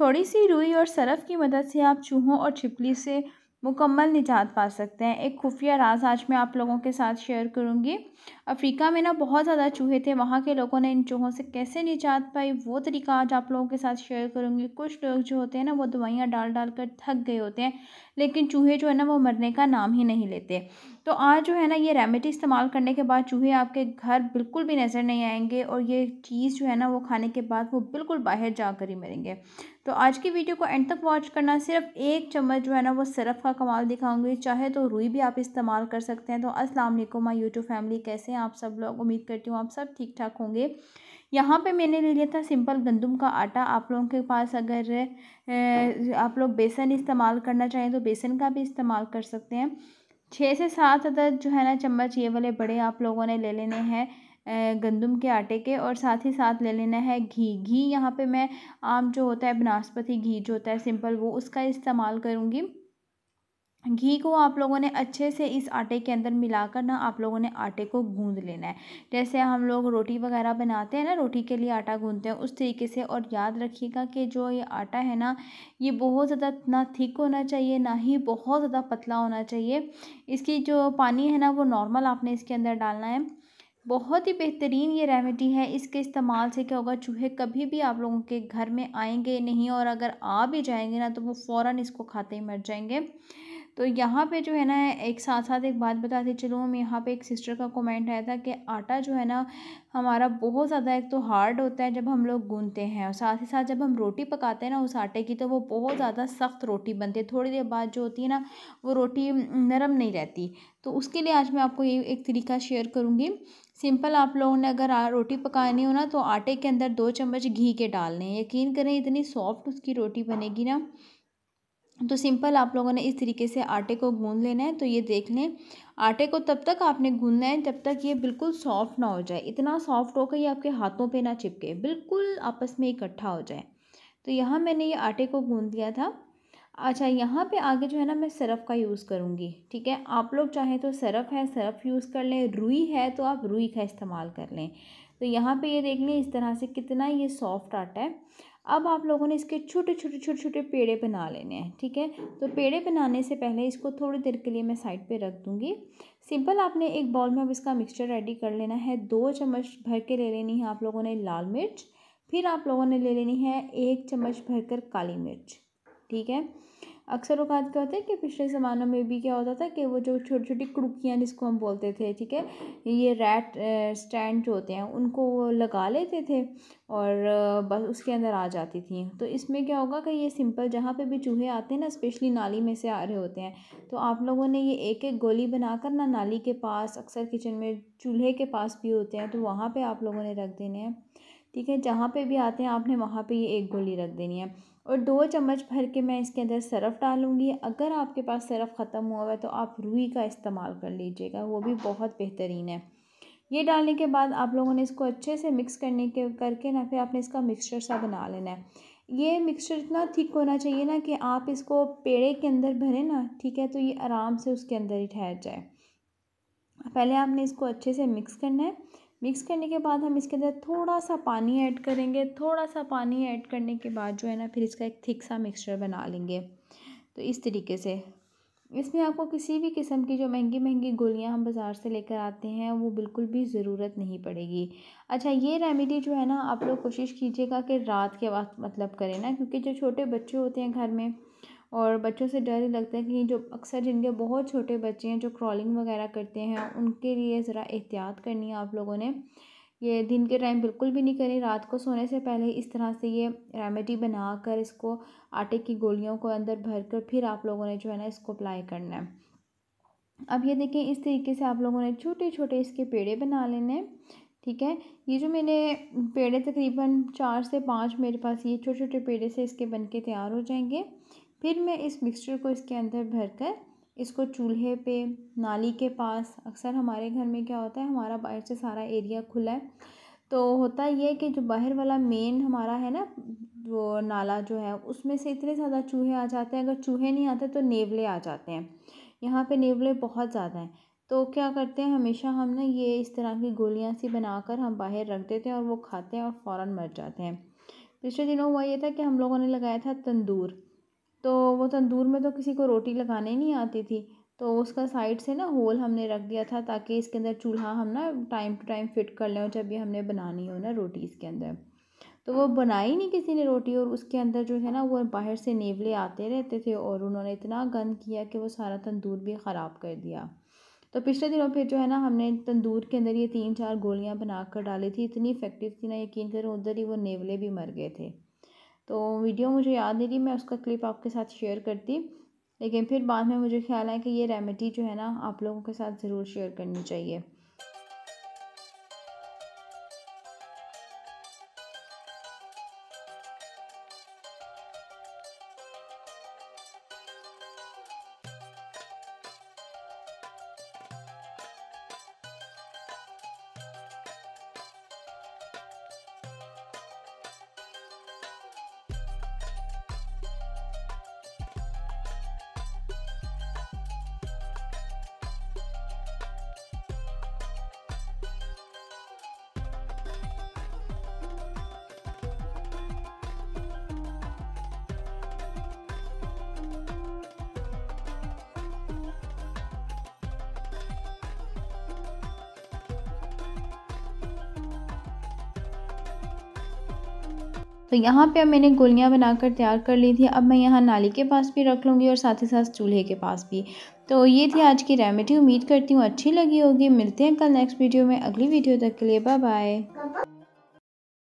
थोड़ी सी रुई और सरफ की मदद से आप चूहों और छिपली से मुकम्मल निजात पा सकते हैं एक खुफिया राज आज मैं आप लोगों के साथ शेयर करूंगी अफ्रीका में ना बहुत ज़्यादा चूहे थे वहाँ के लोगों ने इन चूहों से कैसे निजात पाई वो तरीका आज आप लोगों के साथ शेयर करूंगी कुछ लोग जो होते हैं ना वो दवाइयाँ डाल डाल कर थक गए होते हैं लेकिन चूहे जो है ना वो मरने का नाम ही नहीं लेते तो आज जो है ना ये रेमेडी इस्तेमाल करने के बाद चूहे आपके घर बिल्कुल भी नज़र नहीं आएंगे और ये चीज़ जो है ना वो खाने के बाद वो बिल्कुल बाहर जाकर ही मरेंगे तो आज की वीडियो को एंड तक वॉच करना सिर्फ एक चम्मच जो है ना वो सरफ़ का कमाल दिखाऊंगी चाहे तो रुई भी आप इस्तेमाल कर सकते हैं तो अस्सलाम वालेकुम माई यूट्यूब फैमिली कैसे हैं आप सब लोग उम्मीद करती हूँ आप सब ठीक ठाक होंगे यहाँ पे मैंने ले लिया था सिंपल गंदम का आटा आप लोगों के पास अगर आप लोग बेसन इस्तेमाल करना चाहें तो बेसन का भी इस्तेमाल कर सकते हैं छः से सात अदद जो है ना चम्मच ये वाले बड़े आप लोगों ने ले लेने हैं गंदम के आटे के और साथ ही साथ ले लेना है घी घी यहाँ पे मैं आम जो होता है बनास्पति घी जो होता है सिंपल वो उसका इस्तेमाल करूँगी घी को आप लोगों ने अच्छे से इस आटे के अंदर मिलाकर ना आप लोगों ने आटे को गूंद लेना है जैसे हम लोग रोटी वगैरह बनाते हैं ना रोटी के लिए आटा गूंदते हैं उस तरीके से और याद रखिएगा कि जो ये आटा है ना ये बहुत ज़्यादा ना थिक होना चाहिए ना ही बहुत ज़्यादा पतला होना चाहिए इसकी जो पानी है ना वो नॉर्मल आपने इसके अंदर डालना है बहुत ही बेहतरीन ये रेमेडी है इसके इस्तेमाल से क्या होगा चूहे कभी भी आप लोगों के घर में आएंगे नहीं और अगर आ भी जाएंगे ना तो वो फ़ौर इसको खाते ही मर जाएंगे तो यहाँ पे जो है ना एक साथ साथ एक बात बताते चलूँ हम यहाँ पे एक सिस्टर का कमेंट आया था कि आटा जो है ना हमारा बहुत ज़्यादा एक तो हार्ड होता है जब हम लोग गूंदते हैं और साथ ही साथ जब हम रोटी पकाते हैं ना उस आटे की तो वो बहुत ज़्यादा सख्त रोटी बनती है थोड़ी देर बाद जो होती है ना वो रोटी नरम नहीं रहती तो उसके लिए आज मैं आपको ये एक तरीका शेयर करूँगी सिंपल आप लोगों ने अगर रोटी पकानी हो ना तो आटे के अंदर दो चम्मच घी के डालने यकीन करें इतनी सॉफ्ट उसकी रोटी बनेगी ना तो सिंपल आप लोगों ने इस तरीके से आटे को गूंद लेना है तो ये देख लें आटे को तब तक आपने गूंदना है जब तक ये बिल्कुल सॉफ्ट ना हो जाए इतना सॉफ्ट हो कि ये आपके हाथों पे ना चिपके बिल्कुल आपस में इकट्ठा हो जाए तो यहाँ मैंने ये आटे को गूंद लिया था अच्छा यहाँ पे आगे जो है ना मैं सरफ़ का यूज़ करूँगी ठीक है आप लोग चाहें तो सरफ़ है सरफ़ यूज़ कर लें रुई है तो आप रुई का इस्तेमाल कर लें तो यहाँ पे ये देख लें इस तरह से कितना ये सॉफ्ट आटा है अब आप लोगों ने इसके छोटे छोटे छोटे छोटे पेड़े बना लेने हैं ठीक है तो पेड़े बनाने से पहले इसको थोड़ी देर के लिए मैं साइड पे रख दूँगी सिंपल आपने एक बाउल में अब इसका मिक्सचर रेडी कर लेना है दो चम्मच भर के ले लेनी है आप लोगों ने लाल मिर्च फिर आप लोगों ने ले लेनी है एक चम्मच भरकर काली मिर्च ठीक है अक्सर अवकात क्या होता है कि पिछले ज़मानों में भी क्या होता था कि वो जो छोटी छोटी क्रुकियाँ जिसको हम बोलते थे ठीक है ये रैट स्टैंड जो होते हैं उनको वो लगा लेते थे और बस उसके अंदर आ जाती थी तो इसमें क्या होगा कि ये सिंपल जहाँ पे भी चूहे आते हैं ना स्पेशली नाली में से आ रहे होते हैं तो आप लोगों ने ये एक एक गोली बनाकर ना नाली के पास अक्सर किचन में चूल्हे के पास भी होते हैं तो वहाँ पर आप लोगों ने रख देने हैं ठीक है जहाँ पर भी आते हैं आपने वहाँ पर ये एक गोली रख देनी है और दो चम्मच भर के मैं इसके अंदर सरफ़ डालूंगी अगर आपके पास सरफ़ ख़त्म हुआ हुआ है तो आप रुई का इस्तेमाल कर लीजिएगा वो भी बहुत बेहतरीन है ये डालने के बाद आप लोगों ने इसको अच्छे से मिक्स करने के करके ना फिर आपने इसका मिक्सचर सा बना लेना है ये मिक्सचर इतना थिक होना चाहिए ना कि आप इसको पेड़े के अंदर भरें ना ठीक है तो ये आराम से उसके अंदर ही ठहर जाए पहले आपने इसको अच्छे से मिक्स करना है मिक्स करने के बाद हम इसके अंदर थोड़ा सा पानी ऐड करेंगे थोड़ा सा पानी ऐड करने के बाद जो है ना फिर इसका एक थिक सा मिक्सचर बना लेंगे तो इस तरीके से इसमें आपको किसी भी किस्म की जो महंगी महंगी गोलियां हम बाज़ार से लेकर आते हैं वो बिल्कुल भी ज़रूरत नहीं पड़ेगी अच्छा ये रेमेडी जो है ना आप लोग कोशिश कीजिएगा कि रात के वक्त मतलब करें ना क्योंकि जो छोटे बच्चे होते हैं घर में और बच्चों से डर ही लगता है कि जो अक्सर जिनके बहुत छोटे बच्चे हैं जो क्रॉलिंग वगैरह करते हैं उनके लिए ज़रा एहतियात करनी है आप लोगों ने ये दिन के टाइम बिल्कुल भी नहीं करें रात को सोने से पहले इस तरह से ये रेमेडी बनाकर इसको आटे की गोलियों को अंदर भर कर फिर आप लोगों ने जो है ना इसको अप्लाई करना है अब ये देखें इस तरीके से आप लोगों ने छोटे छोटे इसके पेड़े बना लेने हैं ठीक है ये जो मैंने पेड़े तकरीबन चार से पाँच मेरे पास ये छोटे छोटे पेड़े से इसके बन के तैयार हो जाएंगे फिर मैं इस मिक्सचर को इसके अंदर भरकर इसको चूल्हे पे नाली के पास अक्सर हमारे घर में क्या होता है हमारा बाहर से सारा एरिया खुला है तो होता ये है कि जो बाहर वाला मेन हमारा है ना वो नाला जो है उसमें से इतने ज़्यादा चूहे आ जाते हैं अगर चूहे नहीं आते तो नेवले आ जाते हैं यहाँ पे नेवले बहुत ज़्यादा हैं तो क्या करते हैं हमेशा हम ना ये इस तरह की गोलियाँ सी बनाकर हम बाहर रख देते हैं और वो खाते हैं और फ़ौर मर जाते हैं पिछले दिनों हुआ ये था कि हम लोगों ने लगाया था तंदूर वो तंदूर तो में तो किसी को रोटी लगाने नहीं आती थी तो उसका साइड से ना होल हमने रख दिया था ताकि इसके अंदर चूल्हा हम ना टाइम टू टाइम फिट कर लें जब भी हमने बनानी हो ना रोटी इसके अंदर तो वो बनाई नहीं किसी ने रोटी और उसके अंदर जो है ना वो बाहर से नेवले आते रहते थे और उन्होंने इतना गंद किया कि वो सारा तंदूर भी ख़राब कर दिया तो पिछले दिनों फिर जो है ना हमने तंदूर के अंदर ये तीन चार गोलियां बना कर डाली थी इतनी इफेक्टिव थी ना यकीन करो उधर ही वो नेवले भी मर गए थे तो वीडियो मुझे याद नहीं थी मैं उसका क्लिप आपके साथ शेयर करती लेकिन फिर बाद में मुझे ख्याल आया कि ये रेमेडी जो है ना आप लोगों के साथ ज़रूर शेयर करनी चाहिए तो यहाँ पे अब मैंने गोलियाँ बनाकर तैयार कर ली थी अब मैं यहाँ नाली के पास भी रख लूँगी और साथ ही साथ चूल्हे के पास भी तो ये थी आज की रेमेडी उम्मीद करती हूँ अच्छी लगी होगी मिलते हैं कल नेक्स्ट वीडियो में अगली वीडियो तक के लिए बाय बाय